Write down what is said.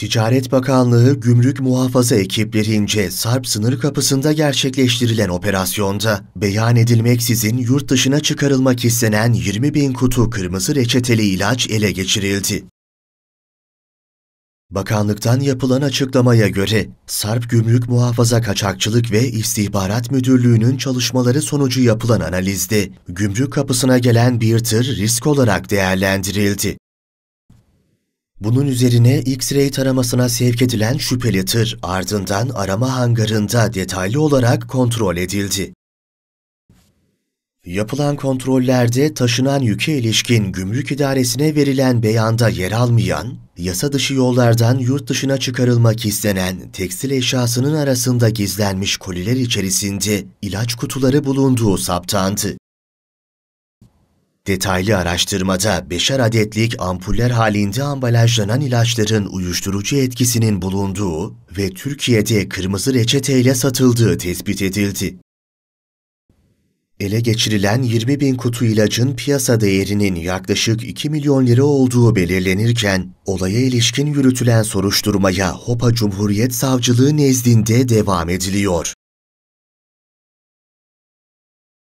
Ticaret Bakanlığı gümrük muhafaza ekiplerince Sarp sınır kapısında gerçekleştirilen operasyonda beyan edilmeksizin yurt dışına çıkarılmak istenen 20 bin kutu kırmızı reçeteli ilaç ele geçirildi. Bakanlıktan yapılan açıklamaya göre Sarp Gümrük Muhafaza Kaçakçılık ve İstihbarat Müdürlüğü'nün çalışmaları sonucu yapılan analizde gümrük kapısına gelen bir tır risk olarak değerlendirildi. Bunun üzerine X-ray taramasına sevk edilen şüpheli tır ardından arama hangarında detaylı olarak kontrol edildi. Yapılan kontrollerde taşınan yüke ilişkin gümrük idaresine verilen beyanda yer almayan, yasa dışı yollardan yurt dışına çıkarılmak istenen tekstil eşyasının arasında gizlenmiş koliler içerisinde ilaç kutuları bulunduğu saptandı. Detaylı araştırmada beşer adetlik ampuller halinde ambalajlanan ilaçların uyuşturucu etkisinin bulunduğu ve Türkiye'de kırmızı reçeteyle satıldığı tespit edildi. Ele geçirilen 20 bin kutu ilacın piyasa değerinin yaklaşık 2 milyon lira olduğu belirlenirken, olaya ilişkin yürütülen soruşturmaya Hopa Cumhuriyet Savcılığı nezdinde devam ediliyor.